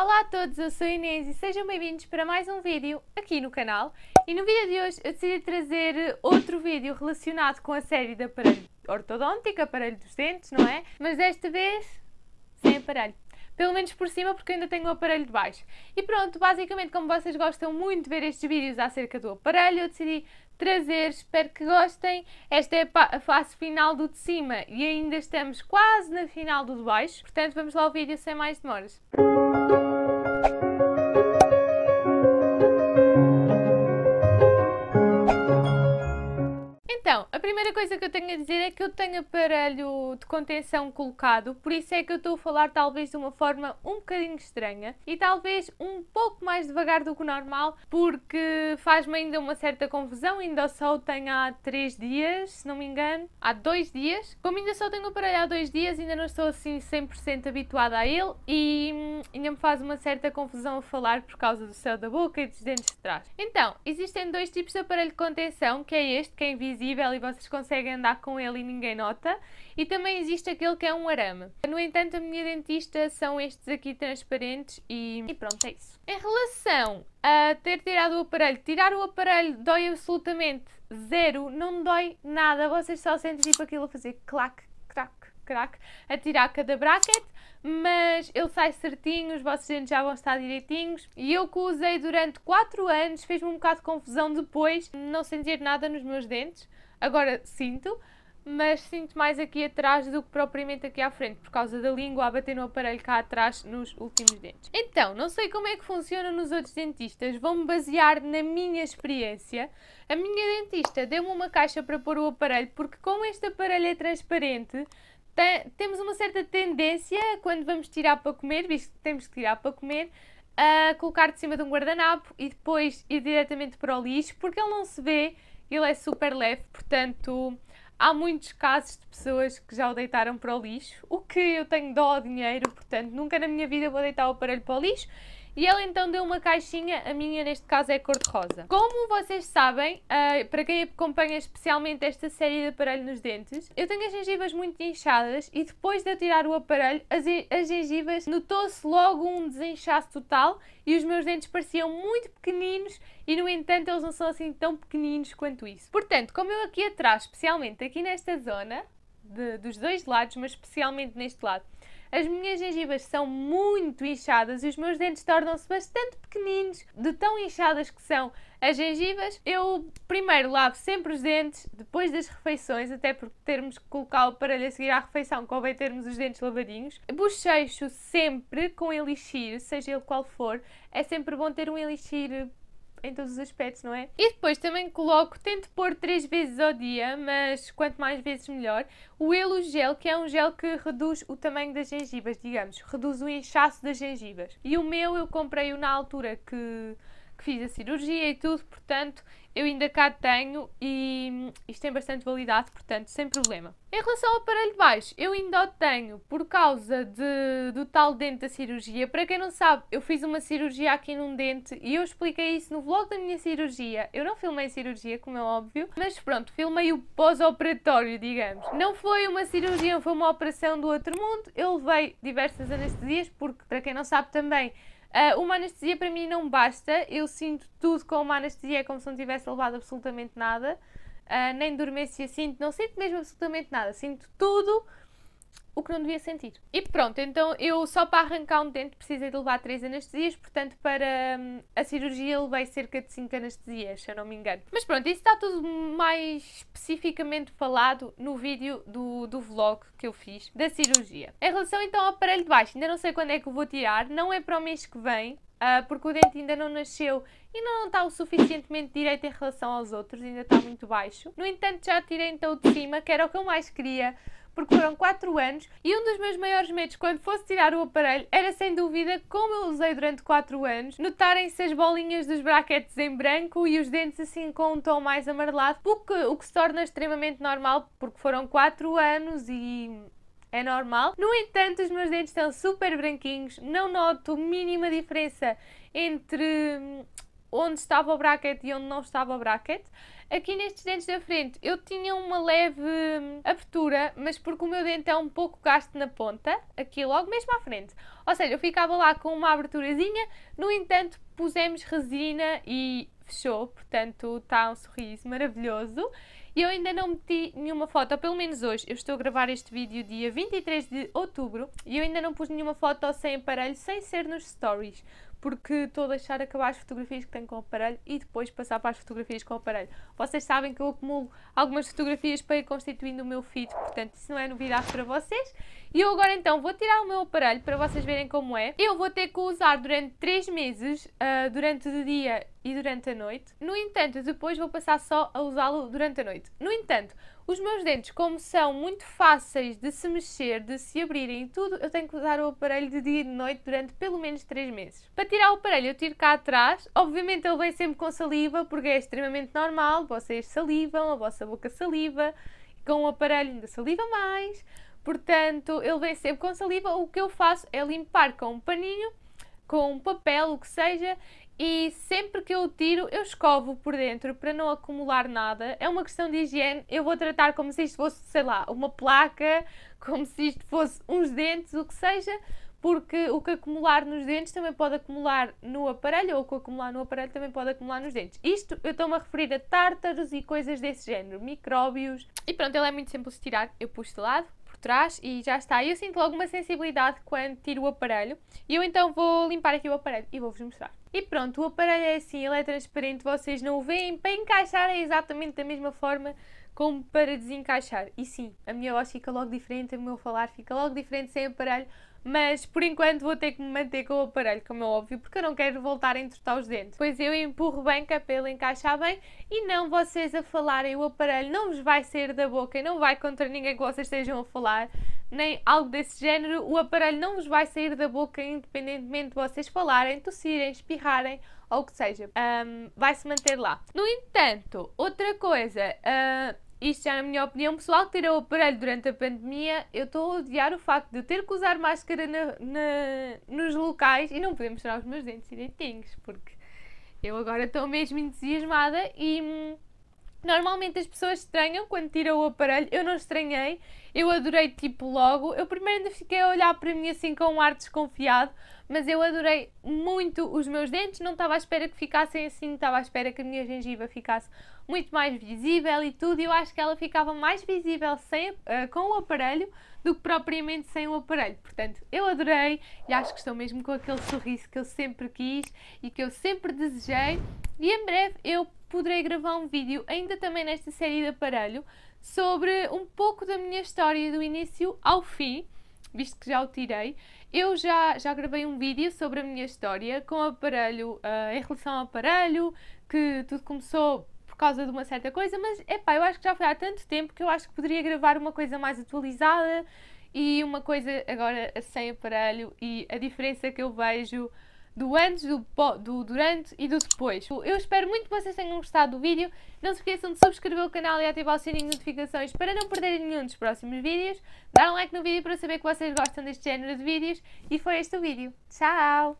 Olá a todos, eu sou a Inês e sejam bem-vindos para mais um vídeo aqui no canal. E no vídeo de hoje eu decidi trazer outro vídeo relacionado com a série de aparelho ortodôntico, aparelho dos dentes, não é? Mas desta vez sem aparelho pelo menos por cima, porque eu ainda tenho o aparelho de baixo. E pronto, basicamente, como vocês gostam muito de ver estes vídeos acerca do aparelho, eu decidi trazer, espero que gostem. Esta é a fase final do de cima e ainda estamos quase na final do de baixo, portanto vamos lá ao vídeo sem mais demoras. Música primeira coisa que eu tenho a dizer é que eu tenho aparelho de contenção colocado, por isso é que eu estou a falar talvez de uma forma um bocadinho estranha e talvez um pouco mais devagar do que o normal, porque faz-me ainda uma certa confusão, ainda só tenho há 3 dias, se não me engano, há 2 dias. Como ainda só tenho o aparelho há 2 dias, ainda não estou assim 100% habituada a ele e hum, ainda me faz uma certa confusão a falar por causa do céu da boca e dos dentes de trás. Então, existem dois tipos de aparelho de contenção, que é este, que é invisível e vocês conseguem andar com ele e ninguém nota. E também existe aquele que é um arame. No entanto, a minha dentista são estes aqui transparentes e, e pronto, é isso. Em relação a ter tirado o aparelho, tirar o aparelho dói absolutamente zero, não dói nada, vocês só sentem tipo aquilo a fazer clac, crac, crac, a tirar cada bracket, mas ele sai certinho, os vossos dentes já vão estar direitinhos. E eu que o usei durante 4 anos, fez-me um bocado de confusão depois, não sentir nada nos meus dentes. Agora sinto, mas sinto mais aqui atrás do que propriamente aqui à frente, por causa da língua a bater no aparelho cá atrás nos últimos dentes. Então, não sei como é que funciona nos outros dentistas, vou-me basear na minha experiência. A minha dentista deu-me uma caixa para pôr o aparelho, porque como este aparelho é transparente, tem, temos uma certa tendência, quando vamos tirar para comer, visto que temos que tirar para comer, a colocar de cima de um guardanapo e depois ir diretamente para o lixo, porque ele não se vê ele é super leve, portanto há muitos casos de pessoas que já o deitaram para o lixo, o que eu tenho dó ao dinheiro, portanto nunca na minha vida vou deitar o aparelho para o lixo e ela então deu uma caixinha, a minha neste caso é cor-de-rosa. Como vocês sabem, uh, para quem acompanha especialmente esta série de aparelho nos dentes, eu tenho as gengivas muito inchadas e depois de eu tirar o aparelho, as, as gengivas notou-se logo um desinchaço total e os meus dentes pareciam muito pequeninos e no entanto eles não são assim tão pequeninos quanto isso. Portanto, como eu aqui atrás, especialmente aqui nesta zona, de, dos dois lados, mas especialmente neste lado, as minhas gengivas são muito inchadas e os meus dentes tornam-se bastante pequeninos, de tão inchadas que são as gengivas. Eu primeiro lavo sempre os dentes, depois das refeições, até porque termos que colocar o aparelho a seguir à refeição, convém termos os dentes lavadinhos. Bochecho sempre com elixir, seja ele qual for. É sempre bom ter um elixir em todos os aspectos, não é? E depois também coloco, tento pôr três vezes ao dia, mas quanto mais vezes melhor, o Elo Gel, que é um gel que reduz o tamanho das gengivas, digamos, reduz o inchaço das gengivas. E o meu eu comprei-o na altura que que fiz a cirurgia e tudo, portanto, eu ainda cá tenho e hum, isto tem bastante validade, portanto, sem problema. Em relação ao aparelho de baixo, eu ainda o tenho por causa de, do tal dente da cirurgia. Para quem não sabe, eu fiz uma cirurgia aqui num dente e eu expliquei isso no vlog da minha cirurgia. Eu não filmei a cirurgia, como é óbvio, mas pronto, filmei o pós-operatório, digamos. Não foi uma cirurgia, foi uma operação do outro mundo. Eu levei diversas anestesias, porque, para quem não sabe também, Uh, uma anestesia para mim não basta, eu sinto tudo com uma anestesia, é como se não tivesse levado absolutamente nada, uh, nem dormência sinto, não sinto mesmo absolutamente nada, sinto tudo, o que não devia sentir. E pronto, então eu só para arrancar um dente precisei de levar 3 anestesias, portanto para hum, a cirurgia levei cerca de 5 anestesias, se eu não me engano. Mas pronto, isso está tudo mais especificamente falado no vídeo do, do vlog que eu fiz da cirurgia. Em relação então ao aparelho de baixo, ainda não sei quando é que eu vou tirar, não é para o mês que vem, Uh, porque o dente ainda não nasceu e não está o suficientemente direito em relação aos outros, ainda está muito baixo. No entanto, já tirei então o de cima, que era o que eu mais queria, porque foram 4 anos e um dos meus maiores medos quando fosse tirar o aparelho era sem dúvida, como eu usei durante 4 anos, notarem-se as bolinhas dos brackets em branco e os dentes assim com um tom mais amarelado, porque o que se torna extremamente normal porque foram 4 anos e é normal. No entanto, os meus dentes estão super branquinhos, não noto mínima diferença entre onde estava o bracket e onde não estava o bracket. Aqui nestes dentes da frente eu tinha uma leve hum, abertura, mas porque o meu dente é um pouco gasto na ponta, aqui logo mesmo à frente. Ou seja, eu ficava lá com uma aberturazinha, no entanto pusemos resina e fechou, portanto está um sorriso maravilhoso. E eu ainda não meti nenhuma foto, ou pelo menos hoje, eu estou a gravar este vídeo dia 23 de outubro e eu ainda não pus nenhuma foto sem aparelho, sem ser nos stories porque estou a deixar acabar as fotografias que tenho com o aparelho e depois passar para as fotografias com o aparelho. Vocês sabem que eu acumulo algumas fotografias para ir constituindo o meu feed, portanto isso não é novidade para vocês. E eu agora então vou tirar o meu aparelho para vocês verem como é. Eu vou ter que usar durante 3 meses, uh, durante o dia e durante a noite. No entanto, depois vou passar só a usá-lo durante a noite. No entanto, os meus dentes, como são muito fáceis de se mexer, de se abrirem e tudo, eu tenho que usar o aparelho de dia e de noite durante pelo menos 3 meses. Para tirar o aparelho, eu tiro cá atrás. Obviamente ele vem sempre com saliva, porque é extremamente normal. Vocês salivam, a vossa boca saliva. Com o aparelho ainda saliva mais. Portanto, ele vem sempre com saliva. O que eu faço é limpar com um paninho, com um papel, o que seja, e sempre que eu tiro, eu escovo por dentro para não acumular nada. É uma questão de higiene. Eu vou tratar como se isto fosse, sei lá, uma placa, como se isto fosse uns dentes, o que seja porque o que acumular nos dentes também pode acumular no aparelho, ou o que acumular no aparelho também pode acumular nos dentes. Isto eu estou-me a referir a tártaros e coisas desse género, micróbios. E pronto, ele é muito simples de tirar. Eu pus de lado, por trás e já está. Eu sinto logo uma sensibilidade quando tiro o aparelho. E eu então vou limpar aqui o aparelho e vou-vos mostrar. E pronto, o aparelho é assim, ele é transparente, vocês não o veem, para encaixar é exatamente da mesma forma como para desencaixar. E sim, a minha voz fica logo diferente, o meu falar fica logo diferente sem aparelho, mas por enquanto vou ter que me manter com o aparelho, como é óbvio, porque eu não quero voltar a entortar os dentes. Pois eu empurro bem cá é para encaixar bem e não vocês a falarem, o aparelho não vos vai sair da boca e não vai contra ninguém que vocês estejam a falar, nem algo desse género, o aparelho não vos vai sair da boca independentemente de vocês falarem, tossirem, espirrarem ou o que seja. Um, vai se manter lá. No entanto, outra coisa, uh, isto já a minha opinião pessoal, que o aparelho durante a pandemia, eu estou a odiar o facto de ter que usar máscara na, na, nos locais e não poder mostrar os meus dentes direitinhos, porque eu agora estou mesmo entusiasmada e hum, Normalmente as pessoas estranham quando tiram o aparelho, eu não estranhei, eu adorei tipo logo. Eu primeiro ainda fiquei a olhar para mim assim com um ar desconfiado, mas eu adorei muito os meus dentes, não estava à espera que ficassem assim, estava à espera que a minha gengiva ficasse muito mais visível e tudo. Eu acho que ela ficava mais visível sem, uh, com o aparelho do que propriamente sem o aparelho. Portanto, eu adorei e acho que estou mesmo com aquele sorriso que eu sempre quis e que eu sempre desejei. E em breve eu poderei gravar um vídeo, ainda também nesta série de aparelho, sobre um pouco da minha história do início ao fim, visto que já o tirei. Eu já, já gravei um vídeo sobre a minha história com aparelho, uh, em relação ao aparelho, que tudo começou por causa de uma certa coisa, mas epá, eu acho que já foi há tanto tempo que eu acho que poderia gravar uma coisa mais atualizada e uma coisa agora sem aparelho e a diferença que eu vejo do antes, do, do, durante e do depois. Eu espero muito que vocês tenham gostado do vídeo. Não se esqueçam de subscrever o canal e ativar o sininho de notificações para não perderem nenhum dos próximos vídeos. Dar um like no vídeo para saber que vocês gostam deste género de vídeos. E foi este o vídeo. Tchau!